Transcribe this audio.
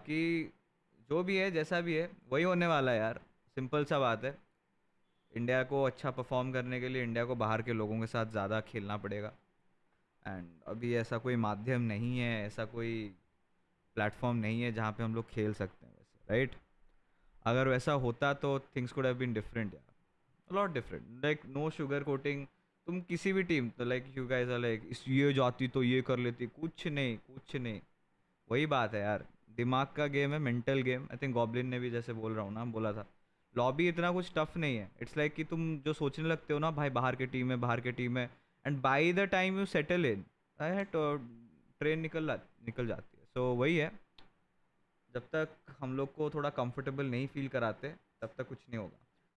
बाकी जो भी है जैसा भी है वही होने वाला है यार सिंपल सा बात है इंडिया को अच्छा परफॉर्म करने के लिए इंडिया को बाहर के लोगों के साथ ज़्यादा खेलना पड़ेगा एंड अभी ऐसा कोई माध्यम नहीं है ऐसा कोई प्लेटफॉर्म नहीं है जहाँ पे हम लोग खेल सकते हैं वैसे राइट अगर वैसा होता तो things could have been different यार lot different like no sugar coating तुम किसी भी टीम तो like you guys are like इस ये जाती तो ये कर लेती कुछ नहीं कुछ नहीं वही बात है यार दिमाग का गेम है mental game I think Goblin ने भी जैसे बोल रहा हूँ ना बोला था लॉबी इतना कुछ टफ नहीं है इट्स लाइक like कि तुम जो सोचने लगते हो ना भाई बाहर की टीम है बाहर की टीम है and by the time you settle in तो ट्रेन निकल निकल जाती है सो so, वही है जब तक हम लोग को थोड़ा कंफर्टेबल नहीं फील कराते तब तक कुछ नहीं होगा